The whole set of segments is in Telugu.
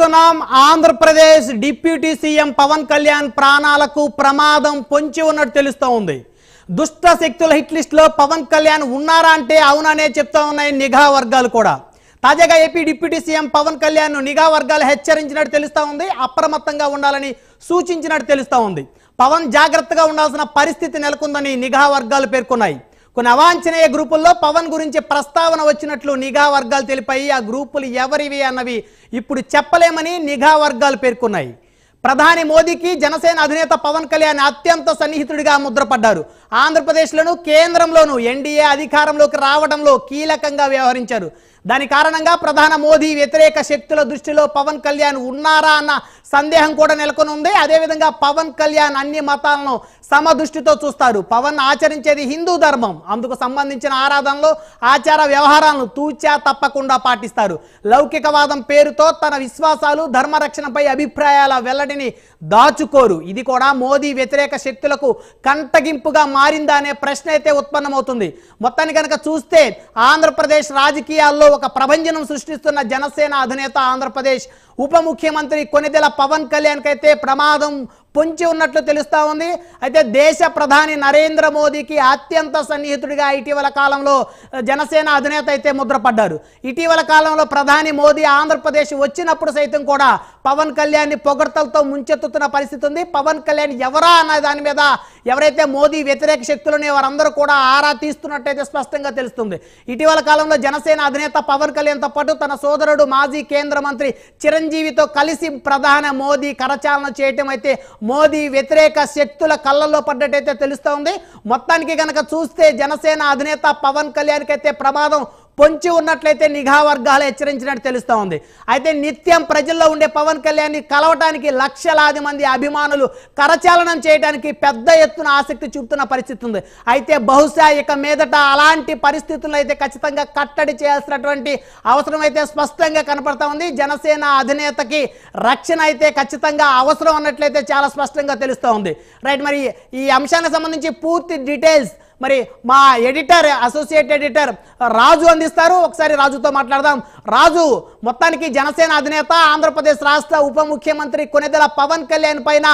చూస్తున్నాం ఆంధ్రప్రదేశ్ డిప్యూటీ సీఎం పవన్ కళ్యాణ్ ప్రాణాలకు ప్రమాదం పొంచి ఉన్నట్టు తెలుస్తూ ఉంది దుష్ట శక్తుల హిట్ లిస్ట్లో పవన్ కళ్యాణ్ ఉన్నారా అంటే అవుననే చెప్తా ఉన్నాయి నిఘా వర్గాలు కూడా తాజాగా AP deputy CM Pawan Kalyan నిఘా వర్గాలు హెచ్చరించినట్టు తెలుస్తూ ఉంది అప్రమత్తంగా ఉండాలని సూచించినట్టు తెలుస్తూ ఉంది పవన్ జాగ్రత్తగా ఉండాల్సిన పరిస్థితి నెలకొందని నిఘా వర్గాలు పేర్కొన్నాయి కొన్ని అవాంఛనీయ గ్రూపుల్లో పవన్ గురించి ప్రస్తావన వచ్చినట్లు నిఘా వర్గాలు తెలిపాయి ఆ గ్రూపులు ఎవరివి అన్నవి ఇప్పుడు చెప్పలేమని నిఘా వర్గాలు పేర్కొన్నాయి ప్రధాని మోదీకి జనసేన అధినేత పవన్ కళ్యాణ్ అత్యంత సన్నిహితుడిగా ముద్రపడ్డారు ఆంధ్రప్రదేశ్లోను కేంద్రంలోను ఎన్డీఏ అధికారంలోకి రావడంలో కీలకంగా వ్యవహరించారు దాని కారణంగా ప్రధాన మోదీ వ్యతిరేక శక్తుల దృష్టిలో పవన్ కళ్యాణ్ ఉన్నారా అన్న సందేహం కూడా నెలకొని ఉంది అదేవిధంగా పవన్ కళ్యాణ్ అన్ని మతాలను సమదృష్టితో చూస్తారు పవన్ ఆచరించేది హిందూ ధర్మం అందుకు సంబంధించిన ఆరాధనలు ఆచార వ్యవహారాలను తూచా తప్పకుండా పాటిస్తారు లౌకికవాదం పేరుతో తన విశ్వాసాలు ధర్మరక్షణపై అభిప్రాయాల వెల్లడిని దాచుకోరు ఇది కూడా మోదీ వ్యతిరేక శక్తులకు కంటగింపుగా మారిందా అనే ప్రశ్న అయితే ఉత్పన్నమవుతుంది మొత్తాన్ని కనుక చూస్తే ఆంధ్రప్రదేశ్ రాజకీయాల్లో ఒక ప్రభంజనం సృష్టిస్తున్న జనసేన అధినేత ఆంధ్రప్రదేశ్ ఉప ముఖ్యమంత్రి కొనిదెల పవన్ కళ్యాణ్కి అయితే ప్రమాదం పొంచి ఉన్నట్లు తెలుస్తూ ఉంది అయితే దేశ ప్రధాని నరేంద్ర మోదీకి అత్యంత సన్నిహితుడిగా ఇటీవల కాలంలో జనసేన అధినేత అయితే ముద్రపడ్డారు ఇటీవల కాలంలో ప్రధాని మోదీ ఆంధ్రప్రదేశ్ వచ్చినప్పుడు సైతం కూడా పవన్ కళ్యాణ్ని పొగడ్తలతో ముంచెత్తుతున్న పరిస్థితి ఉంది పవన్ కళ్యాణ్ ఎవరా అనే దాని మీద ఎవరైతే మోదీ వ్యతిరేక శక్తులనే వారందరూ కూడా ఆరా తీస్తున్నట్టయితే స్పష్టంగా తెలుస్తుంది ఇటీవల కాలంలో జనసేన అధినేత పవన్ కళ్యాణ్తో పాటు తన సోదరుడు మాజీ కేంద్ర మంత్రి చిరంజీవి చిరంజీవితో కలిసి ప్రధాన మోదీ కరచాలన చేయటం అయితే మోదీ వ్యతిరేక శక్తుల కళ్ళల్లో పడ్డట్టయితే తెలుస్తోంది మొత్తానికి కనుక చూస్తే జనసేన అధినేత పవన్ కళ్యాణ్కి అయితే ప్రమాదం పొంచి ఉన్నట్లయితే నిఘా వర్గాలు హెచ్చరించినట్టు తెలుస్తూ ఉంది అయితే నిత్యం ప్రజల్లో ఉండే పవన్ కళ్యాణ్ని కలవటానికి లక్షలాది మంది అభిమానులు కరచాలనం చేయడానికి పెద్ద ఎత్తున ఆసక్తి చూపుతున్న పరిస్థితి ఉంది అయితే బహుశా ఇక మీదట అలాంటి పరిస్థితుల్లో అయితే ఖచ్చితంగా కట్టడి చేయాల్సినటువంటి అవసరం అయితే స్పష్టంగా కనపడతా ఉంది జనసేన అధినేతకి రక్షణ అయితే ఖచ్చితంగా అవసరం అన్నట్లయితే చాలా స్పష్టంగా తెలుస్తూ ఉంది రైట్ మరి ఈ అంశానికి సంబంధించి పూర్తి డీటెయిల్స్ మరి మా ఎడిటర్ అసోసియేట్ ఎడిటర్ రాజు అందిస్తారు ఒకసారి రాజుతో మాట్లాడదాం రాజు మొత్తానికి జనసేన అధినేత ఆంధ్రప్రదేశ్ రాష్ట్ర ఉప ముఖ్యమంత్రి కొనిదెల పవన్ కళ్యాణ్ పైన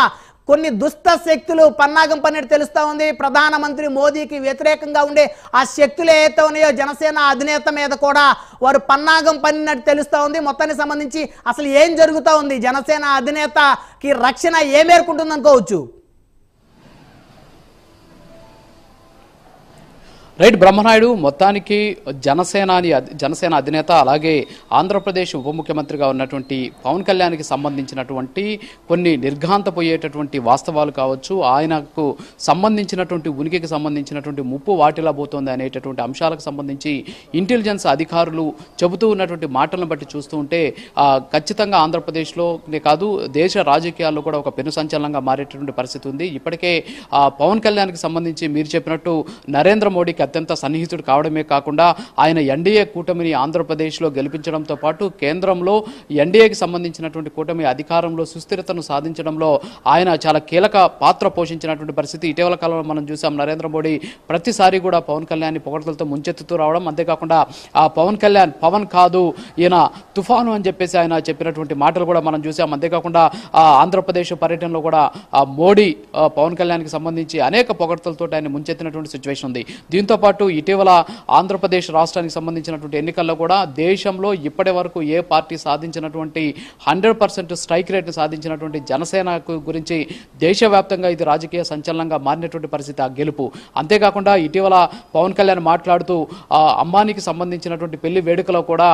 కొన్ని దుష్ట శక్తులు పన్నాగం పన్నట్టు తెలుస్తూ ఉంది ప్రధానమంత్రి మోదీకి వ్యతిరేకంగా ఉండే ఆ శక్తులు ఏవైతే ఉన్నాయో జనసేన అధినేత మీద కూడా వారు పన్నాగం పన్నినట్టు తెలుస్తూ ఉంది మొత్తానికి సంబంధించి అసలు ఏం జరుగుతూ ఉంది జనసేన అధినేతకి రక్షణ ఏ అనుకోవచ్చు రైట్ బ్రహ్మనాయుడు మొత్తానికి జనసేనాని జనసేన అధినేత అలాగే ఆంధ్రప్రదేశ్ ఉప ముఖ్యమంత్రిగా ఉన్నటువంటి పవన్ కళ్యాణ్కి సంబంధించినటువంటి కొన్ని నిర్ఘాంతపోయేటటువంటి వాస్తవాలు కావచ్చు ఆయనకు సంబంధించినటువంటి ఉనికికి సంబంధించినటువంటి ముప్పు వాటిలా పోతుంది అనేటటువంటి అంశాలకు సంబంధించి ఇంటెలిజెన్స్ అధికారులు చెబుతూ ఉన్నటువంటి మాటలను బట్టి చూస్తూ ఉంటే ఖచ్చితంగా ఆంధ్రప్రదేశ్లోనే కాదు దేశ రాజకీయాల్లో కూడా ఒక పెను సంచలనంగా మారేటటువంటి పరిస్థితి ఉంది ఇప్పటికే పవన్ కళ్యాణ్కి సంబంధించి మీరు చెప్పినట్టు నరేంద్ర మోడీకి అత్యంత సన్నిహితుడు కావడమే కాకుండా ఆయన ఎన్డీఏ కూటమిని ఆంధ్రప్రదేశ్లో గెలిపించడంతో పాటు కేంద్రంలో ఎన్డీఏకి సంబంధించినటువంటి కూటమి అధికారంలో సుస్థిరతను సాధించడంలో ఆయన చాలా కీలక పాత్ర పోషించినటువంటి పరిస్థితి ఇటీవల కాలంలో మనం చూసాం నరేంద్ర మోడీ ప్రతిసారి కూడా పవన్ కళ్యాణ్ పొగడతలతో ముంచెత్తుతూ రావడం అంతేకాకుండా ఆ పవన్ కళ్యాణ్ పవన్ కాదు ఈయన తుఫాను అని చెప్పేసి ఆయన చెప్పినటువంటి మాటలు కూడా మనం చూసాం అంతేకాకుండా ఆంధ్రప్రదేశ్ పర్యటనలో కూడా మోడీ పవన్ కళ్యాణ్కి సంబంధించి అనేక పొగడతలతో ఆయన ముంచెత్తినటువంటి సిచ్యువేషన్ ఉంది దీంతో దీంతో పాటు ఇటీవల ఆంధ్రప్రదేశ్ రాష్ట్రానికి సంబంధించినటువంటి ఎన్నికల్లో కూడా దేశంలో ఇప్పటి వరకు ఏ పార్టీ సాధించినటువంటి హండ్రెడ్ పర్సెంట్ స్ట్రైక్ రేట్ సాధించినటువంటి జనసేనకు గురించి దేశవ్యాప్తంగా ఇది రాజకీయ సంచలనంగా మారినటువంటి పరిస్థితి ఆ గెలుపు అంతేకాకుండా ఇటీవల పవన్ కళ్యాణ్ మాట్లాడుతూ అంబానీకి సంబంధించినటువంటి పెళ్లి వేడుకలో కూడా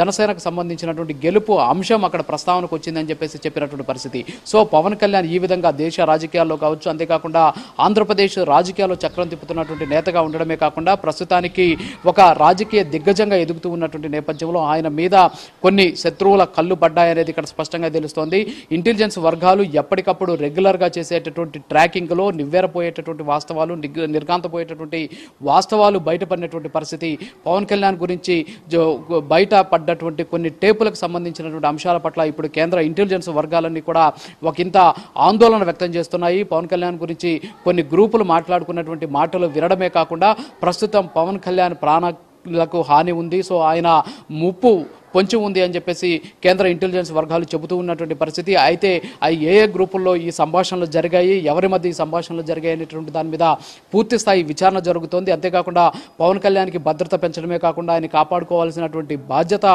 జనసేనకు సంబంధించినటువంటి గెలుపు అంశం అక్కడ ప్రస్తావనకు వచ్చిందని చెప్పేసి చెప్పినటువంటి పరిస్థితి సో పవన్ కళ్యాణ్ ఈ విధంగా దేశ రాజకీయాల్లో కావచ్చు అంతేకాకుండా ఆంధ్రప్రదేశ్ రాజకీయాల్లో చక్రం తిప్పుతున్నటువంటి నేతగా ఉండే ఉండడమే కాకుండా ప్రస్తుతానికి ఒక రాజకీయ దిగ్గజంగా ఎదుగుతూ ఉన్నటువంటి నేపథ్యంలో ఆయన మీద కొన్ని శత్రువుల కళ్ళు పడ్డాయనేది ఇక్కడ స్పష్టంగా తెలుస్తోంది ఇంటెలిజెన్స్ వర్గాలు ఎప్పటికప్పుడు రెగ్యులర్గా చేసేటటువంటి ట్రాకింగ్లో నివ్వెరపోయేటటువంటి వాస్తవాలు నిర్గాంతపోయేటటువంటి వాస్తవాలు బయటపడినటువంటి పరిస్థితి పవన్ కళ్యాణ్ గురించి బయట పడ్డటువంటి కొన్ని టేపులకు సంబంధించినటువంటి అంశాల పట్ల ఇప్పుడు కేంద్ర ఇంటెలిజెన్స్ వర్గాలన్నీ కూడా ఒకంత ఆందోళన వ్యక్తం చేస్తున్నాయి పవన్ కళ్యాణ్ గురించి కొన్ని గ్రూపులు మాట్లాడుకున్నటువంటి మాటలు వినడమే కాకుండా ప్రస్తుతం పవన్ కళ్యాణ్ ప్రాణ లకు హాని ఉంది సో ఆయన ముప్పు కొంచెం ఉంది అని చెప్పేసి కేంద్ర ఇంటెలిజెన్స్ వర్గాలు చెబుతూ ఉన్నటువంటి పరిస్థితి అయితే ఏ ఏ గ్రూపుల్లో ఈ సంభాషణలు జరిగాయి ఎవరి మధ్య ఈ సంభాషణలు జరిగాయి అనేటువంటి దాని మీద పూర్తి స్థాయి విచారణ జరుగుతోంది అంతేకాకుండా పవన్ కళ్యాణ్కి భద్రత పెంచడమే కాకుండా ఆయన కాపాడుకోవాల్సినటువంటి బాధ్యత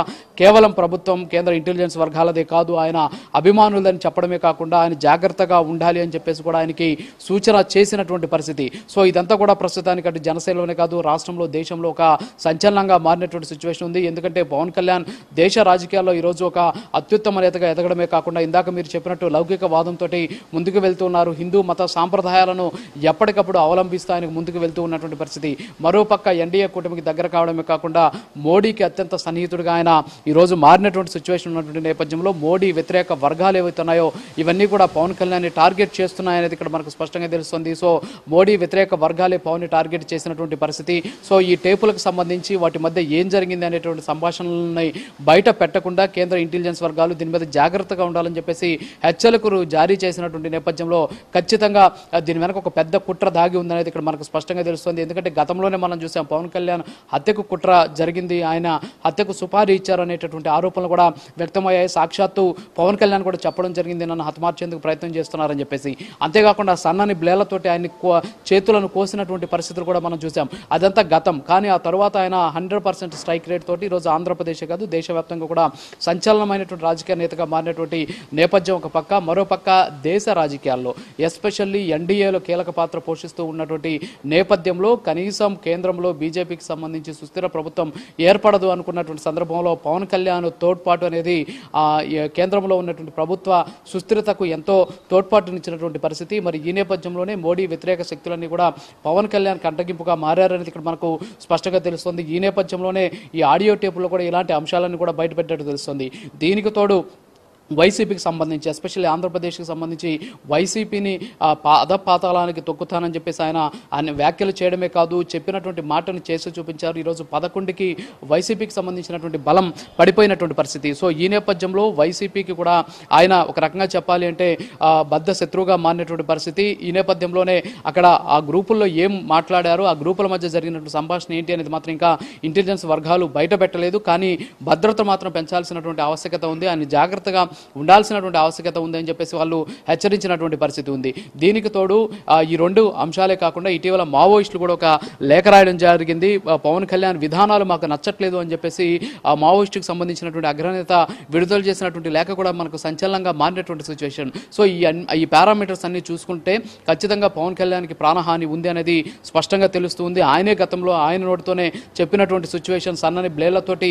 కేవలం ప్రభుత్వం కేంద్ర ఇంటెలిజెన్స్ వర్గాలదే కాదు ఆయన అభిమానులని చెప్పడమే కాకుండా ఆయన జాగ్రత్తగా ఉండాలి అని చెప్పేసి కూడా ఆయనకి సూచన చేసినటువంటి పరిస్థితి సో ఇదంతా కూడా ప్రస్తుతానికి అటు జనసేనలోనే కాదు రాష్ట్రంలో దేశంలో ఒక సంచలనంగా మారినటువంటి సిచ్యువేషన్ ఉంది ఎందుకంటే పవన్ కళ్యాణ్ దేశ రాజకీయాల్లో ఈరోజు ఒక అత్యుత్తమ నేతగా ఎదగడమే కాకుండా ఇందాక మీరు చెప్పినట్టు లౌకిక వాదంతో ముందుకు ఉన్నారు హిందూ మత సాంప్రదాయాలను ఎప్పటికప్పుడు అవలంబిస్తానికి ముందుకు వెళ్తూ ఉన్నటువంటి పరిస్థితి మరోపక్క ఎన్డీఏ కూటమికి దగ్గర కావడమే కాకుండా మోడీకి అత్యంత సన్నిహితుడిగా ఆయన ఈరోజు మారినటువంటి సిచ్యువేషన్ ఉన్నటువంటి నేపథ్యంలో మోడీ వ్యతిరేక వర్గాలు ఏవైతున్నాయో ఇవన్నీ కూడా పవన్ కళ్యాణ్ టార్గెట్ చేస్తున్నాయనేది ఇక్కడ మనకు స్పష్టంగా తెలుస్తుంది సో మోడీ వ్యతిరేక వర్గాలే పవన్ టార్గెట్ చేసినటువంటి పరిస్థితి సో ఈ టేపులకు సంబంధించి వాటి మధ్య ఏం జరిగింది అనేటువంటి సంభాషణలని బయట పెట్టకుండా కేంద్ర ఇంటెలిజెన్స్ వర్గాలు దీని మీద జాగ్రత్తగా ఉండాలని చెప్పేసి హెచ్చరికలు జారీ చేసినటువంటి నేపథ్యంలో ఖచ్చితంగా దీని వెనక ఒక పెద్ద కుట్ర దాగి ఉందనేది ఇక్కడ మనకు స్పష్టంగా తెలుస్తుంది ఎందుకంటే గతంలోనే మనం చూసాం పవన్ కళ్యాణ్ హత్యకు కుట్ర జరిగింది ఆయన హత్యకు సుపారీ ఇచ్చారు అనేటటువంటి ఆరోపణలు కూడా వ్యక్తమయ్యాయి సాక్షాత్తు పవన్ కళ్యాణ్ కూడా చెప్పడం జరిగింది నన్ను హతమార్చేందుకు ప్రయత్నం చేస్తున్నారని చెప్పేసి అంతేకాకుండా సన్నని బ్లేలతోటి ఆయన చేతులను కోసినటువంటి పరిస్థితులు కూడా మనం చూసాం అదంతా గతం కానీ ఆ తర్వాత ఆయన హండ్రెడ్ పర్సెంట్ స్ట్రైక్ రేట్ తోటి ఈరోజు ఆంధ్రప్రదేశ్ కాదు దేశవ్యాప్తంగా కూడా సంచలనమైనటువంటి రాజకీయ నేతగా మారినటువంటి నేపథ్యం ఒక పక్క మరోపక్క దేశ రాజకీయాల్లో ఎస్పెషల్లీ ఎన్డీఏలో కీలక పాత్ర పోషిస్తూ ఉన్నటువంటి నేపథ్యంలో కనీసం కేంద్రంలో బీజేపీకి సంబంధించి సుస్థిర ప్రభుత్వం ఏర్పడదు అనుకున్నటువంటి సందర్భంలో పవన్ కళ్యాణ్ తోడ్పాటు అనేది కేంద్రంలో ఉన్నటువంటి ప్రభుత్వ సుస్థిరతకు ఎంతో తోడ్పాటునిచ్చినటువంటి పరిస్థితి మరి ఈ నేపథ్యంలోనే మోడీ వ్యతిరేక శక్తులన్నీ కూడా పవన్ కళ్యాణ్ కంటగింపుగా మారారనేది ఇక్కడ మనకు స్పష్టంగా తెలుస్తుంది ఈ నేపథ్యంలోనే ఈ ఆడియో టేపుల్లో కూడా ఇలాంటి అంశాలను కూడా బయటపెట్టినట్టు తెలుస్తుంది దీనికి తోడు వైసీపీకి సంబంధించి ఎస్పెషల్లీ ఆంధ్రప్రదేశ్కి సంబంధించి వైసీపీని పాతాళానికి తొక్కుతానని చెప్పేసి ఆయన ఆయన వ్యాఖ్యలు చేయడమే కాదు చెప్పినటువంటి మాటను చేసి చూపించారు ఈరోజు పదకొండుకి వైసీపీకి సంబంధించినటువంటి బలం పడిపోయినటువంటి పరిస్థితి సో ఈ నేపథ్యంలో వైసీపీకి కూడా ఆయన ఒక రకంగా చెప్పాలి అంటే బద్ద శత్రువుగా మారినటువంటి పరిస్థితి ఈ నేపథ్యంలోనే అక్కడ ఆ గ్రూపుల్లో ఏం మాట్లాడారు ఆ గ్రూపుల మధ్య జరిగినటువంటి సంభాషణ ఏంటి అనేది మాత్రం ఇంకా ఇంటెలిజెన్స్ వర్గాలు బయట పెట్టలేదు కానీ భద్రత మాత్రం పెంచాల్సినటువంటి ఆవశ్యకత ఉంది ఆయన జాగ్రత్తగా ఉండాల్సినటువంటి ఆవశ్యకత ఉందని చెప్పేసి వాళ్ళు హెచ్చరించినటువంటి పరిస్థితి ఉంది దీనికి తోడు ఈ రెండు అంశాలే కాకుండా ఇటీవల మావోయిస్టులు కూడా ఒక లేఖ రాయడం జరిగింది పవన్ కళ్యాణ్ విధానాలు మాకు నచ్చట్లేదు అని చెప్పేసి ఆ మావోయిస్టుకు సంబంధించినటువంటి అగ్రనేత విడుదల చేసినటువంటి లేఖ కూడా మనకు సంచలనంగా మారినటువంటి సిచ్యువేషన్ సో ఈ ఈ పారామీటర్స్ అన్ని చూసుకుంటే ఖచ్చితంగా పవన్ కళ్యాణ్కి ప్రాణహాని ఉంది అనేది స్పష్టంగా తెలుస్తుంది ఆయనే గతంలో ఆయన నోటితోనే చెప్పినటువంటి సిచ్యువేషన్ సన్నని బ్లేళ్లతోటి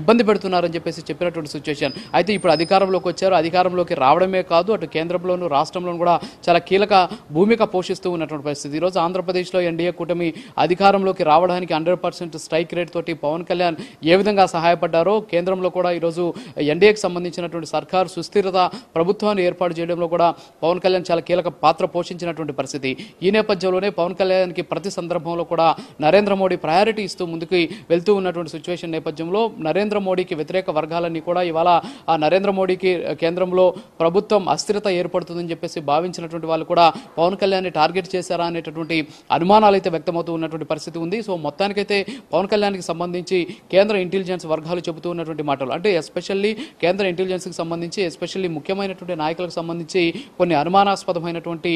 ఇబ్బంది పెడుతున్నారని చెప్పేసి చెప్పినటువంటి సిచ్యువేషన్ అయితే ఇప్పుడు అధికారంలోకి వచ్చారు అధికారంలోకి రావడమే కాదు అటు కేంద్రంలోను రాష్ట్రంలోను కూడా చాలా కీలక భూమిక పోషిస్తూ ఉన్నటువంటి పరిస్థితి ఈరోజు ఆంధ్రప్రదేశ్లో ఎన్డీఏ కూటమి అధికారంలోకి రావడానికి హండ్రెడ్ పర్సెంట్ స్ట్రైక్ రేట్ తోటి పవన్ కళ్యాణ్ ఏ విధంగా సహాయపడ్డారో కేంద్రంలో కూడా ఈరోజు ఎన్డీఏకి సంబంధించినటువంటి సర్కార్ సుస్థిరత ప్రభుత్వాన్ని ఏర్పాటు చేయడంలో కూడా పవన్ కళ్యాణ్ చాలా కీలక పాత్ర పోషించినటువంటి పరిస్థితి ఈ నేపథ్యంలోనే పవన్ కళ్యాణ్కి ప్రతి సందర్భంలో కూడా నరేంద్ర మోడీ ప్రయారిటీ ఇస్తూ ముందుకు వెళ్తూ ఉన్నటువంటి సిచ్యువేషన్ నేపథ్యంలో నరేంద్ర మోడీకి వ్యతిరేక వర్గాలన్నీ కూడా ఇవాళ ఆ నరేంద్ర మోడీకి కేంద్రంలో ప్రభుత్వం అస్థిరత ఏర్పడుతుందని చెప్పేసి భావించినటువంటి వాళ్ళు కూడా పవన్ కళ్యాణ్ని టార్గెట్ చేశారా అనేటటువంటి అనుమానాలు అయితే వ్యక్తమవుతూ ఉన్నటువంటి పరిస్థితి ఉంది సో మొత్తానికైతే పవన్ కళ్యాణ్కి సంబంధించి కేంద్ర ఇంటెలిజెన్స్ వర్గాలు చెబుతూ ఉన్నటువంటి మాటలు అంటే ఎస్పెషల్లీ కేంద్ర ఇంటెలిజెన్స్కి సంబంధించి ఎస్పెషల్లీ ముఖ్యమైనటువంటి నాయకులకు సంబంధించి కొన్ని అనుమానాస్పదమైనటువంటి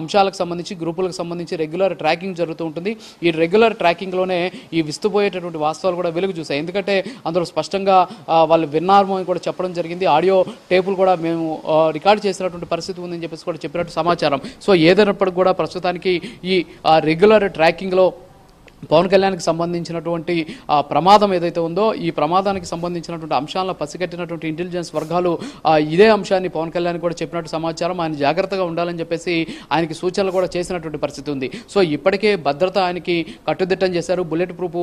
అంశాలకు సంబంధించి గ్రూపులకు సంబంధించి రెగ్యులర్ ట్రాకింగ్ జరుగుతూ ఉంటుంది ఈ రెగ్యులర్ ట్రాకింగ్లోనే ఈ విస్తుపోయేటటువంటి వాస్తవాలు కూడా వెలుగు చూశాయి ఎందుకంటే అందులో స్పష్టంగా వాళ్ళు అని కూడా చెప్పడం జరిగింది ఆడియో టేపులు కూడా మేము రికార్డ్ చేసినటువంటి పరిస్థితి ఉందని చెప్పేసి కూడా చెప్పినట్టు సమాచారం సో ఏదైనప్పటికీ కూడా ప్రస్తుతానికి ఈ రెగ్యులర్ ట్రాకింగ్లో పవన్ కళ్యాణ్కి సంబంధించినటువంటి ప్రమాదం ఏదైతే ఉందో ఈ ప్రమాదానికి సంబంధించినటువంటి అంశాలను పసిగట్టినటువంటి ఇంటెలిజెన్స్ వర్గాలు ఇదే అంశాన్ని పవన్ కళ్యాణ్ కూడా చెప్పినట్టు సమాచారం ఆయన జాగ్రత్తగా ఉండాలని చెప్పేసి ఆయనకి సూచనలు కూడా చేసినటువంటి పరిస్థితి ఉంది సో ఇప్పటికే భద్రత ఆయనకి కట్టుదిట్టం చేశారు బుల్లెట్ ప్రూఫ్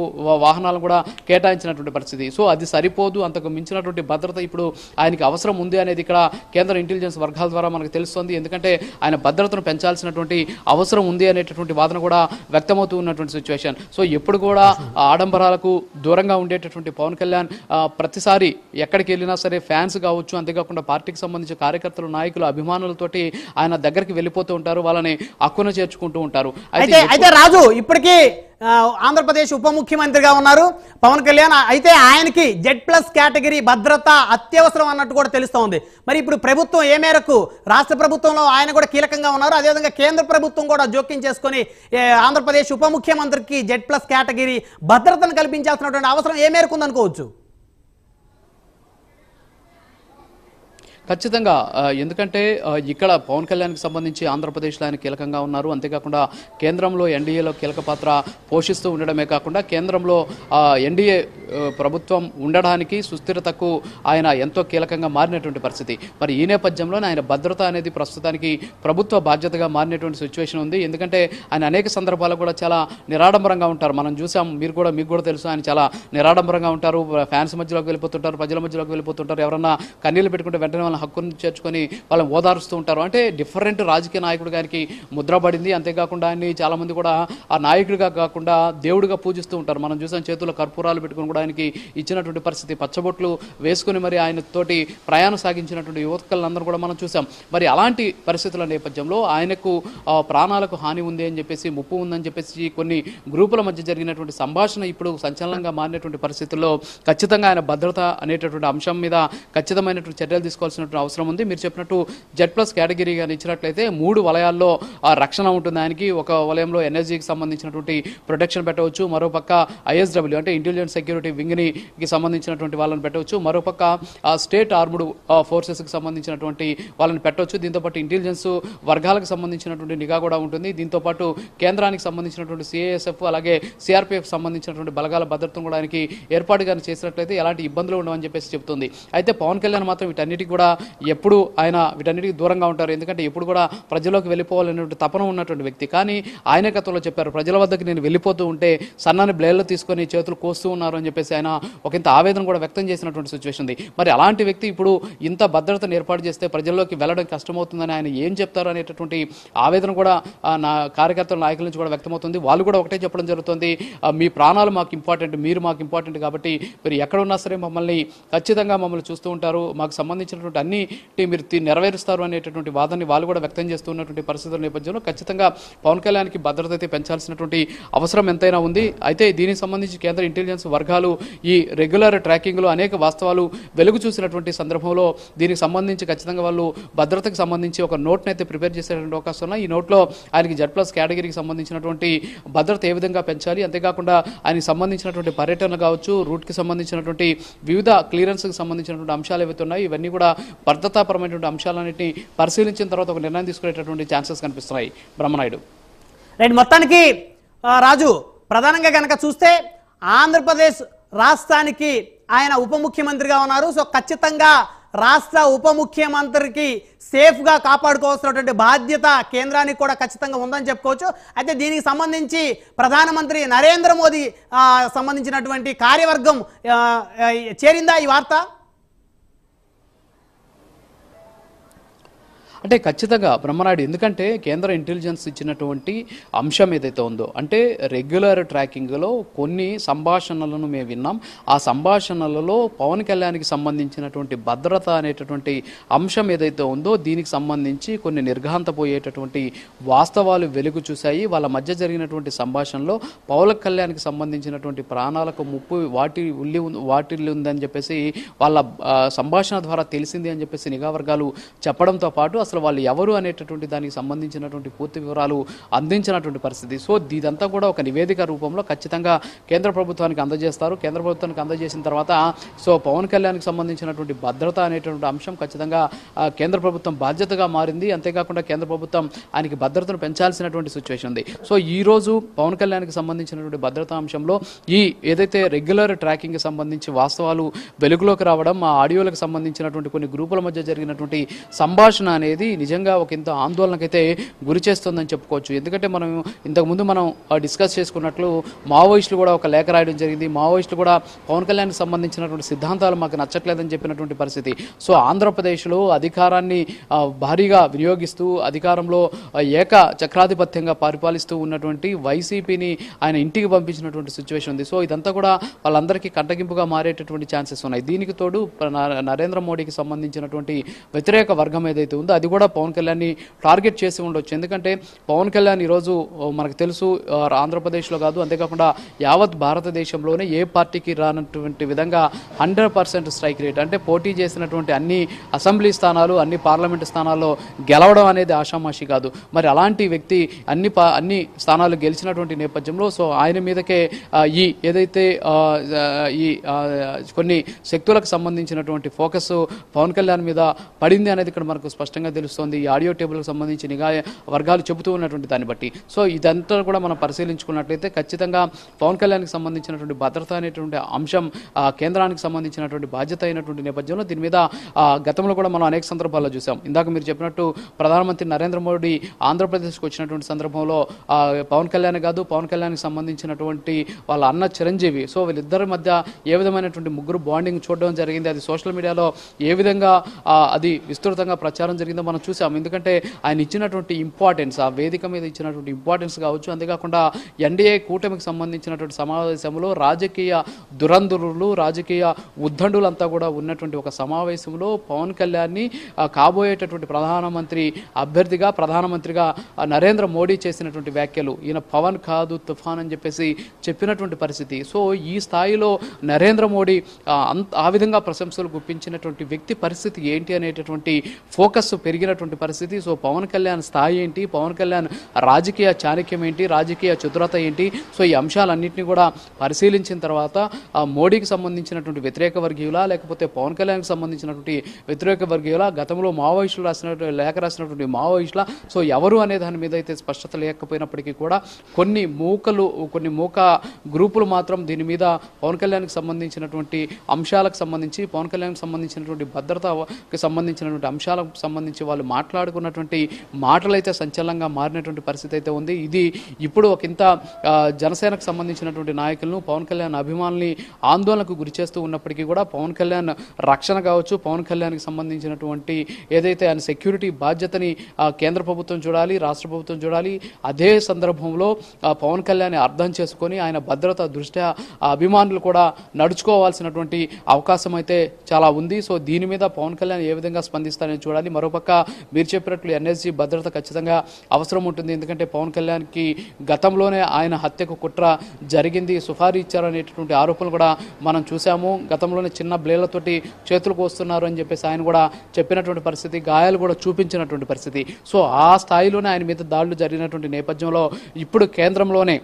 వాహనాలు కూడా కేటాయించినటువంటి పరిస్థితి సో అది సరిపోదు అంతకు మించినటువంటి భద్రత ఇప్పుడు ఆయనకి అవసరం ఉంది అనేది ఇక్కడ కేంద్ర ఇంటెలిజెన్స్ వర్గాల ద్వారా మనకు తెలుస్తుంది ఎందుకంటే ఆయన భద్రతను పెంచాల్సినటువంటి అవసరం ఉంది అనేటటువంటి వాదన కూడా వ్యక్తమవుతూ ఉన్నటువంటి సిచ్యువేషన్ సో ఎప్పుడు కూడా ఆడంబరాలకు దూరంగా ఉండేటటువంటి పవన్ కళ్యాణ్ ప్రతిసారి ఎక్కడికి వెళ్ళినా సరే ఫ్యాన్స్ కావచ్చు అంతేకాకుండా పార్టీకి సంబంధించిన కార్యకర్తలు నాయకులు అభిమానులతోటి ఆయన దగ్గరికి వెళ్ళిపోతూ ఉంటారు వాళ్ళని అక్కున చేర్చుకుంటూ ఉంటారు అయితే అయితే రాజు ఇప్పటికీ ఆంధ్రప్రదేశ్ ఉప ముఖ్యమంత్రిగా ఉన్నారు పవన్ కళ్యాణ్ అయితే ఆయనకి జెడ్ ప్లస్ కేటగిరీ భద్రత అత్యవసరం అన్నట్టు కూడా తెలుస్తోంది మరి ఇప్పుడు ప్రభుత్వం ఏ మేరకు రాష్ట్ర ప్రభుత్వంలో ఆయన కూడా కీలకంగా ఉన్నారు అదేవిధంగా కేంద్ర ప్రభుత్వం కూడా జోక్యం చేసుకొని ఆంధ్రప్రదేశ్ ఉప ముఖ్యమంత్రికి జెడ్ జెడ్ ప్లస్ కేటగిరీ భద్రతను కల్పించాల్సినటువంటి అవసరం ఏ మేరకు ఉందనుకోవచ్చు ఖచ్చితంగా ఎందుకంటే ఇక్కడ పవన్ కళ్యాణ్కి సంబంధించి ఆంధ్రప్రదేశ్లో ఆయన కీలకంగా ఉన్నారు అంతేకాకుండా కేంద్రంలో ఎన్డీఏలో కీలక పాత్ర పోషిస్తూ ఉండడమే కాకుండా కేంద్రంలో ఎన్డీఏ ప్రభుత్వం ఉండడానికి సుస్థిరతకు ఆయన ఎంతో కీలకంగా మారినటువంటి పరిస్థితి మరి ఈ నేపథ్యంలో ఆయన భద్రత అనేది ప్రస్తుతానికి ప్రభుత్వ బాధ్యతగా మారినటువంటి సిచ్యువేషన్ ఉంది ఎందుకంటే ఆయన అనేక సందర్భాల్లో కూడా చాలా నిరాడంబరంగా ఉంటారు మనం చూసాం మీరు కూడా మీకు కూడా తెలుసు ఆయన చాలా నిరాడంబరంగా ఉంటారు ఫ్యాన్స్ మధ్యలోకి వెళ్ళిపోతుంటారు ప్రజల మధ్యలోకి వెళ్ళిపోతుంటారు ఎవరన్నా కన్నీళ్ళు పెట్టుకుంటే వెంటనే హక్కును చేర్చుకొని వాళ్ళని ఓదారుస్తూ ఉంటారు అంటే డిఫరెంట్ రాజకీయ నాయకుడు గారికి ముద్రపడింది అంతేకాకుండా ఆయన్ని చాలామంది కూడా ఆ నాయకుడిగా కాకుండా దేవుడిగా పూజిస్తూ ఉంటారు మనం చూసాం చేతుల్లో కర్పూరాలు పెట్టుకుని కూడా ఆయనకి ఇచ్చినటువంటి పరిస్థితి పచ్చబొట్లు వేసుకుని మరి ఆయన తోటి ప్రయాణం సాగించినటువంటి యువతలందరూ కూడా మనం చూసాం మరి అలాంటి పరిస్థితుల నేపథ్యంలో ఆయనకు ప్రాణాలకు హాని ఉంది అని చెప్పేసి ముప్పు ఉందని చెప్పేసి కొన్ని గ్రూపుల మధ్య జరిగినటువంటి సంభాషణ ఇప్పుడు సంచలనంగా మారినటువంటి పరిస్థితుల్లో ఖచ్చితంగా ఆయన భద్రత అనేటటువంటి అంశం మీద ఖచ్చితమైనటువంటి చర్యలు తీసుకోవాల్సిన చూడాల్సినటువంటి అవసరం ఉంది మీరు చెప్పినట్టు జెడ్ ప్లస్ కేటగిరీ కానీ ఇచ్చినట్లయితే మూడు వలయాల్లో రక్షణ ఉంటుంది ఆయనకి ఒక వలయంలో ఎనర్జీకి సంబంధించినటువంటి ప్రొటెక్షన్ పెట్టవచ్చు మరోపక్క ఐఎస్డబ్ల్యూ అంటే ఇంటెలిజెన్స్ సెక్యూరిటీ వింగ్నికి సంబంధించినటువంటి వాళ్ళని పెట్టవచ్చు మరోపక్క స్టేట్ ఆర్మ్డ్ ఫోర్సెస్కి సంబంధించినటువంటి వాళ్ళని పెట్టవచ్చు దీంతోపాటు ఇంటెలిజెన్స్ వర్గాలకు సంబంధించినటువంటి నిఘా కూడా ఉంటుంది దీంతోపాటు కేంద్రానికి సంబంధించినటువంటి సిఐఎస్ఎఫ్ అలాగే సిఆర్పిఎఫ్ సంబంధించినటువంటి బలగాల భద్రతను కూడా ఆయనకి ఏర్పాటుగా చేసినట్లయితే ఎలాంటి ఇబ్బందులు ఉండవని చెప్పేసి చెప్తుంది అయితే పవన్ కళ్యాణ్ మాత్రం వీటన్నిటికీ కూడా ఎప్పుడు ఆయన వీటన్నిటికీ దూరంగా ఉంటారు ఎందుకంటే ఎప్పుడు కూడా ప్రజల్లోకి వెళ్ళిపోవాలనేటువంటి తపన ఉన్నటువంటి వ్యక్తి కానీ ఆయన కథలో చెప్పారు ప్రజల వద్దకి నేను వెళ్ళిపోతూ ఉంటే సన్నని బ్లేడ్లు తీసుకొని చేతులు కోస్తూ ఉన్నారు అని చెప్పేసి ఆయన ఒక ఇంత ఆవేదన కూడా వ్యక్తం చేసినటువంటి సిచ్యువేషన్ ఉంది మరి అలాంటి వ్యక్తి ఇప్పుడు ఇంత భద్రతను ఏర్పాటు చేస్తే ప్రజల్లోకి వెళ్ళడం కష్టమవుతుందని ఆయన ఏం చెప్తారు అనేటటువంటి ఆవేదన కూడా నా కార్యకర్తల నాయకుల నుంచి కూడా వ్యక్తమవుతుంది వాళ్ళు కూడా ఒకటే చెప్పడం జరుగుతుంది మీ ప్రాణాలు మాకు ఇంపార్టెంట్ మీరు మాకు ఇంపార్టెంట్ కాబట్టి మీరు ఎక్కడ ఉన్నా సరే మమ్మల్ని ఖచ్చితంగా మమ్మల్ని చూస్తూ ఉంటారు మాకు సంబంధించినటువంటి అన్నిటి మీరు నెరవేరుస్తారు అనేటటువంటి వాదనని వాళ్ళు కూడా వ్యక్తం చేస్తున్నటువంటి పరిస్థితుల నేపథ్యంలో ఖచ్చితంగా పవన్ కళ్యాణ్కి భద్రత అయితే పెంచాల్సినటువంటి అవసరం ఎంతైనా ఉంది అయితే దీనికి సంబంధించి కేంద్ర ఇంటెలిజెన్స్ వర్గాలు ఈ రెగ్యులర్ ట్రాకింగ్లో అనేక వాస్తవాలు వెలుగు చూసినటువంటి సందర్భంలో దీనికి సంబంధించి ఖచ్చితంగా వాళ్ళు భద్రతకు సంబంధించి ఒక నోట్ని అయితే ప్రిపేర్ చేసేటువంటి అవకాశం ఉన్నాయి ఈ నోట్లో ఆయనకి జడ్ ప్లస్ కేటగిరీకి సంబంధించినటువంటి భద్రత ఏ విధంగా పెంచాలి అంతేకాకుండా ఆయనకి సంబంధించినటువంటి పర్యటనలు కావచ్చు రూట్కి సంబంధించినటువంటి వివిధ క్లియరెన్స్కి సంబంధించినటువంటి అంశాలు ఏవైతే ఉన్నాయి ఇవన్నీ కూడా భద్రతాపరమైనటువంటి అంశాలన్నింటినీ పరిశీలించిన తర్వాత ఒక నిర్ణయం తీసుకునేటటువంటి ఛాన్సెస్ కనిపిస్తున్నాయి బ్రహ్మనాయుడు రైట్ మొత్తానికి రాజు ప్రధానంగా కనుక చూస్తే ఆంధ్రప్రదేశ్ రాష్ట్రానికి ఆయన ఉప ముఖ్యమంత్రిగా ఉన్నారు సో ఖచ్చితంగా రాష్ట్ర ఉప ముఖ్యమంత్రికి సేఫ్గా కాపాడుకోవాల్సినటువంటి బాధ్యత కేంద్రానికి కూడా ఖచ్చితంగా ఉందని చెప్పుకోవచ్చు అయితే దీనికి సంబంధించి ప్రధానమంత్రి నరేంద్ర మోదీ సంబంధించినటువంటి కార్యవర్గం చేరిందా ఈ వార్త అంటే ఖచ్చితంగా బ్రహ్మనాయుడు ఎందుకంటే కేంద్ర ఇంటెలిజెన్స్ ఇచ్చినటువంటి అంశం ఏదైతే ఉందో అంటే రెగ్యులర్ ట్రాకింగ్లో కొన్ని సంభాషణలను మేము విన్నాం ఆ సంభాషణలలో పవన్ కళ్యాణ్కి సంబంధించినటువంటి భద్రత అనేటటువంటి అంశం ఏదైతే ఉందో దీనికి సంబంధించి కొన్ని నిర్ఘాంతపోయేటటువంటి వాస్తవాలు వెలుగు చూశాయి వాళ్ళ మధ్య జరిగినటువంటి సంభాషణలో పవన్ కళ్యాణ్కి సంబంధించినటువంటి ప్రాణాలకు ముప్పు వాటి ఉల్లి వాటిల్లి ఉందని చెప్పేసి వాళ్ళ సంభాషణ ద్వారా తెలిసింది అని చెప్పేసి నిఘా వర్గాలు చెప్పడంతో పాటు అసలు వాళ్ళు ఎవరు అనేటటువంటి దానికి సంబంధించినటువంటి పూర్తి వివరాలు అందించినటువంటి పరిస్థితి సో ఇదంతా కూడా ఒక నివేదిక రూపంలో ఖచ్చితంగా కేంద్ర ప్రభుత్వానికి అందజేస్తారు కేంద్ర ప్రభుత్వానికి అందజేసిన తర్వాత సో పవన్ కళ్యాణ్కి సంబంధించినటువంటి భద్రత అనేటువంటి అంశం ఖచ్చితంగా కేంద్ర ప్రభుత్వం బాధ్యతగా మారింది అంతేకాకుండా కేంద్ర ప్రభుత్వం ఆయనకి భద్రతను పెంచాల్సినటువంటి సిచ్యువేషన్ ఉంది సో ఈ రోజు పవన్ కళ్యాణ్కి సంబంధించినటువంటి భద్రతా అంశంలో ఈ ఏదైతే రెగ్యులర్ ట్రాకింగ్కి సంబంధించి వాస్తవాలు వెలుగులోకి రావడం ఆ ఆడియోలకు సంబంధించినటువంటి కొన్ని గ్రూపుల మధ్య జరిగినటువంటి సంభాషణ అనేది అనేది నిజంగా ఒక ఇంత ఆందోళనకైతే గురి చేస్తుందని చెప్పుకోవచ్చు ఎందుకంటే మనం ఇంతకుముందు మనం డిస్కస్ చేసుకున్నట్లు మావోయిస్టులు కూడా ఒక లేఖ రాయడం జరిగింది మావోయిస్టులు కూడా పవన్ కళ్యాణ్కి సంబంధించినటువంటి సిద్ధాంతాలు మాకు నచ్చట్లేదని చెప్పినటువంటి పరిస్థితి సో ఆంధ్రప్రదేశ్లో అధికారాన్ని భారీగా వినియోగిస్తూ అధికారంలో ఏక చక్రాధిపత్యంగా పరిపాలిస్తూ ఉన్నటువంటి వైసీపీని ఆయన ఇంటికి పంపించినటువంటి సిచ్యువేషన్ ఉంది సో ఇదంతా కూడా వాళ్ళందరికీ కంటగింపుగా మారేటటువంటి ఛాన్సెస్ ఉన్నాయి దీనికి తోడు నరేంద్ర మోడీకి సంబంధించినటువంటి వ్యతిరేక వర్గం ఏదైతే ఉందో అది కూడా పవన్ కళ్యాణ్ని టార్గెట్ చేసి ఉండొచ్చు ఎందుకంటే పవన్ కళ్యాణ్ ఈరోజు మనకు తెలుసు ఆంధ్రప్రదేశ్లో కాదు అంతేకాకుండా యావత్ భారతదేశంలోనే ఏ పార్టీకి రానటువంటి విధంగా హండ్రెడ్ పర్సెంట్ స్ట్రైక్ రేట్ అంటే పోటీ చేసినటువంటి అన్ని అసెంబ్లీ స్థానాలు అన్ని పార్లమెంటు స్థానాల్లో గెలవడం అనేది ఆషామాషి కాదు మరి అలాంటి వ్యక్తి అన్ని అన్ని స్థానాలు గెలిచినటువంటి నేపథ్యంలో సో ఆయన మీదకే ఈ ఏదైతే ఈ కొన్ని శక్తులకు సంబంధించినటువంటి ఫోకస్ పవన్ కళ్యాణ్ మీద పడింది అనేది ఇక్కడ మనకు స్పష్టంగా తెలుస్తోంది ఈ ఆడియో టేబుల్కి సంబంధించి నిఘా వర్గాలు చెబుతూ ఉన్నటువంటి దాన్ని బట్టి సో ఇదంతా కూడా మనం పరిశీలించుకున్నట్లయితే ఖచ్చితంగా పవన్ కళ్యాణ్కి సంబంధించినటువంటి భద్రత అనేటువంటి అంశం కేంద్రానికి సంబంధించినటువంటి బాధ్యత అయినటువంటి నేపథ్యంలో దీని మీద గతంలో కూడా మనం అనేక సందర్భాల్లో చూసాం ఇందాక మీరు చెప్పినట్టు ప్రధానమంత్రి నరేంద్ర మోడీ ఆంధ్రప్రదేశ్కి వచ్చినటువంటి సందర్భంలో పవన్ కళ్యాణ్ కాదు పవన్ కళ్యాణ్కి సంబంధించినటువంటి వాళ్ళ అన్న చిరంజీవి సో వీళ్ళిద్దరి మధ్య ఏ విధమైనటువంటి ముగ్గురు బాండింగ్ చూడడం జరిగింది అది సోషల్ మీడియాలో ఏ విధంగా అది విస్తృతంగా ప్రచారం జరిగిందో మనం చూసాం ఎందుకంటే ఆయన ఇచ్చినటువంటి ఇంపార్టెన్స్ ఆ వేదిక మీద ఇచ్చినటువంటి ఇంపార్టెన్స్ కావచ్చు అంతేకాకుండా ఎన్డీఏ కూటమికి సంబంధించినటువంటి సమావేశంలో రాజకీయ దురంధురులు రాజకీయ ఉద్దండులంతా కూడా ఉన్నటువంటి ఒక సమావేశంలో పవన్ కళ్యాణ్ని కాబోయేటటువంటి ప్రధానమంత్రి అభ్యర్థిగా ప్రధానమంత్రిగా నరేంద్ర మోడీ చేసినటువంటి వ్యాఖ్యలు ఈయన పవన్ కాదు తుఫాన్ అని చెప్పేసి చెప్పినటువంటి పరిస్థితి సో ఈ స్థాయిలో నరేంద్ర మోడీ అంత ఆ విధంగా ప్రశంసలు గుప్పించినటువంటి వ్యక్తి పరిస్థితి ఏంటి అనేటటువంటి ఫోకస్ పెరిగి పెరిగినటువంటి పరిస్థితి సో పవన్ కళ్యాణ్ స్థాయి ఏంటి పవన్ కళ్యాణ్ రాజకీయ చాణక్యం ఏంటి రాజకీయ చతురత ఏంటి సో ఈ అంశాలన్నింటినీ కూడా పరిశీలించిన తర్వాత మోడీకి సంబంధించినటువంటి వ్యతిరేక వర్గీయులా లేకపోతే పవన్ కళ్యాణ్కి సంబంధించినటువంటి వ్యతిరేక వర్గీయులా గతంలో మావోయిస్టులు రాసినటువంటి లేఖ రాసినటువంటి మావోయిస్టుల సో ఎవరు అనే దాని మీద అయితే స్పష్టత లేకపోయినప్పటికీ కూడా కొన్ని మూకలు కొన్ని మూక గ్రూపులు మాత్రం దీని మీద పవన్ కళ్యాణ్కి సంబంధించినటువంటి అంశాలకు సంబంధించి పవన్ కళ్యాణ్కి సంబంధించినటువంటి భద్రతకి సంబంధించినటువంటి అంశాలకు సంబంధించి గురించి వాళ్ళు మాట్లాడుకున్నటువంటి మాటలైతే సంచలనంగా మారినటువంటి పరిస్థితి అయితే ఉంది ఇది ఇప్పుడు ఒక ఇంత జనసేనకు సంబంధించినటువంటి నాయకులను పవన్ కళ్యాణ్ అభిమానులని ఆందోళనకు గురి చేస్తూ ఉన్నప్పటికీ కూడా పవన్ కళ్యాణ్ రక్షణ కావచ్చు పవన్ కళ్యాణ్కి సంబంధించినటువంటి ఏదైతే ఆయన సెక్యూరిటీ బాధ్యతని కేంద్ర ప్రభుత్వం చూడాలి రాష్ట్ర ప్రభుత్వం చూడాలి అదే సందర్భంలో పవన్ కళ్యాణ్ అర్థం చేసుకొని ఆయన భద్రత దృష్ట్యా అభిమానులు కూడా నడుచుకోవాల్సినటువంటి అవకాశం అయితే చాలా ఉంది సో దీని మీద పవన్ కళ్యాణ్ ఏ విధంగా స్పందిస్తారని చూడాలి మరోపక్క మీరు చెప్పినట్లు ఎన్ఎస్జీ భద్రత ఖచ్చితంగా అవసరం ఉంటుంది ఎందుకంటే పవన్ కళ్యాణ్కి గతంలోనే ఆయన హత్యకు కుట్ర జరిగింది సుఫారీ ఇచ్చారనేటటువంటి ఆరోపణలు కూడా మనం చూశాము గతంలోనే చిన్న బ్లేళ్లతోటి చేతులకు వస్తున్నారు అని చెప్పేసి ఆయన కూడా చెప్పినటువంటి పరిస్థితి గాయాలు కూడా చూపించినటువంటి పరిస్థితి సో ఆ స్థాయిలోనే ఆయన మీద దాడులు జరిగినటువంటి నేపథ్యంలో ఇప్పుడు కేంద్రంలోనే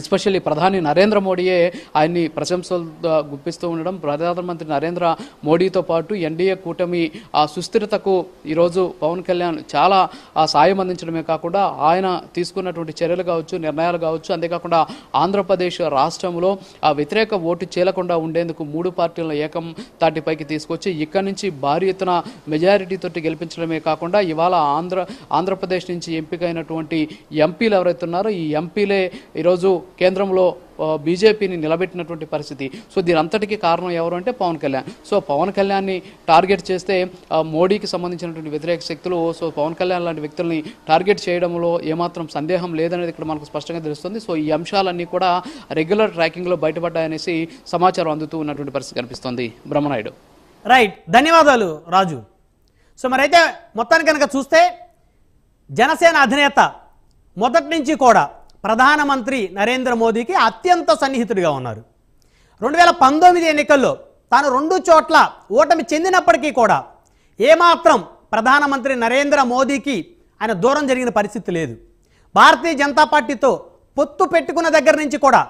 ఎస్పెషల్లీ ప్రధాని నరేంద్ర మోడీయే ఆయన్ని ప్రశంసలతో గుప్పిస్తూ ఉండడం ప్రధానమంత్రి నరేంద్ర మోడీతో పాటు ఎన్డీఏ కూటమి ఆ సుస్థిరతకు ఈరోజు పవన్ కళ్యాణ్ చాలా ఆ సాయం అందించడమే కాకుండా ఆయన తీసుకున్నటువంటి చర్యలు కావచ్చు నిర్ణయాలు కావచ్చు అంతేకాకుండా ఆంధ్రప్రదేశ్ రాష్ట్రంలో ఆ వ్యతిరేక ఓటు చేయకుండా ఉండేందుకు మూడు పార్టీల ఏకం తాటిపైకి తీసుకొచ్చి ఇక్కడి నుంచి భారీ ఎత్తున మెజారిటీతో గెలిపించడమే కాకుండా ఇవాళ ఆంధ్ర ఆంధ్రప్రదేశ్ నుంచి ఎంపికైనటువంటి ఎంపీలు ఎవరైతున్నారో ఈ ఎంపీలే ఈరోజు కేంద్రంలో బీజేపీని నిలబెట్టినటువంటి పరిస్థితి సో దీని అంతటికీ కారణం ఎవరు అంటే పవన్ కళ్యాణ్ సో పవన్ కళ్యాణ్ని టార్గెట్ చేస్తే మోడీకి సంబంధించినటువంటి వ్యతిరేక శక్తులు సో పవన్ కళ్యాణ్ లాంటి వ్యక్తుల్ని టార్గెట్ చేయడంలో ఏమాత్రం సందేహం లేదనేది ఇక్కడ మనకు స్పష్టంగా తెలుస్తుంది సో ఈ అంశాలన్నీ కూడా రెగ్యులర్ ట్రాకింగ్లో బయటపడ్డాయనేసి సమాచారం అందుతూ ఉన్నటువంటి పరిస్థితి కనిపిస్తుంది బ్రహ్మనాయుడు రైట్ ధన్యవాదాలు రాజు సో మరైతే మొత్తానికి కనుక చూస్తే జనసేన అధినేత మొదటి నుంచి కూడా ప్రధానమంత్రి నరేంద్ర మోదీకి అత్యంత సన్నిహితుడిగా ఉన్నారు రెండు వేల పంతొమ్మిది ఎన్నికల్లో తాను రెండు చోట్ల ఓటమి చెందినప్పటికీ కూడా ఏమాత్రం ప్రధానమంత్రి నరేంద్ర మోదీకి ఆయన దూరం జరిగిన పరిస్థితి లేదు భారతీయ జనతా పార్టీతో పొత్తు పెట్టుకున్న దగ్గర నుంచి కూడా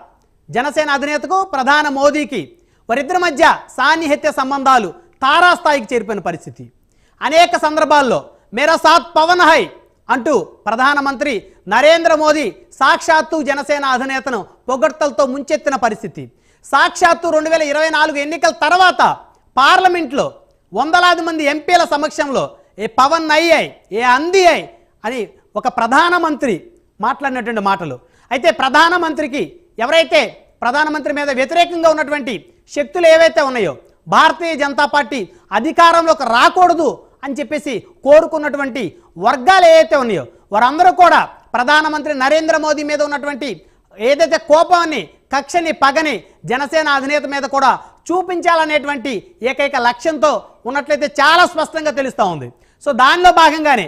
జనసేన అధినేతకు ప్రధాన మోదీకి వారిద్దరి మధ్య సాన్నిహిత్య సంబంధాలు తారాస్థాయికి చేరిపోయిన పరిస్థితి అనేక సందర్భాల్లో మేరా సాత్ పవన్ హై అంటూ ప్రధానమంత్రి నరేంద్ర మోదీ సాక్షాత్తు జనసేన అధినేతను పొగడ్తలతో ముంచెత్తిన పరిస్థితి సాక్షాత్తు రెండు వేల ఇరవై నాలుగు ఎన్నికల తర్వాత పార్లమెంట్లో వందలాది మంది ఎంపీల సమక్షంలో ఏ పవన్ అయ్యాయి ఏ అంది అయి అని ఒక ప్రధానమంత్రి మాట్లాడినటువంటి మాటలు అయితే ప్రధానమంత్రికి ఎవరైతే ప్రధానమంత్రి మీద వ్యతిరేకంగా ఉన్నటువంటి శక్తులు ఏవైతే ఉన్నాయో భారతీయ జనతా పార్టీ అధికారంలోకి రాకూడదు అని చెప్పేసి కోరుకున్నటువంటి వర్గాలు ఏవైతే ఉన్నాయో వారందరూ కూడా ప్రధానమంత్రి నరేంద్ర మోదీ మీద ఉన్నటువంటి ఏదైతే కోపాన్ని కక్షని పగని జనసేన అధినేత మీద కూడా చూపించాలనేటువంటి ఏకైక లక్ష్యంతో ఉన్నట్లయితే చాలా స్పష్టంగా తెలుస్తూ ఉంది సో దానిలో భాగంగానే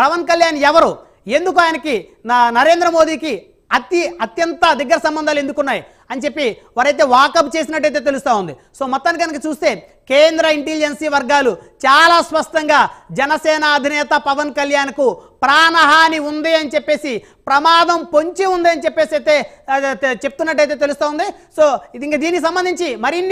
పవన్ కళ్యాణ్ ఎవరు ఎందుకు ఆయనకి నా నరేంద్ర మోదీకి అతి అత్యంత దగ్గర సంబంధాలు ఎందుకున్నాయి అని చెప్పి వారైతే వాకప్ చేసినట్టయితే తెలుస్తూ ఉంది సో మొత్తానికి కనుక చూస్తే కేంద్ర ఇంటెలిజెన్సీ వర్గాలు చాలా స్పష్టంగా జనసేన అధినేత పవన్ కళ్యాణ్కు ప్రాణహాని ఉంది అని చెప్పేసి ప్రమాదం పొంచి ఉంది అని చెప్పేసి అయితే చెప్తున్నట్టయితే తెలుస్తూ ఉంది సో ఇది ఇంకా దీనికి సంబంధించి మరిన్ని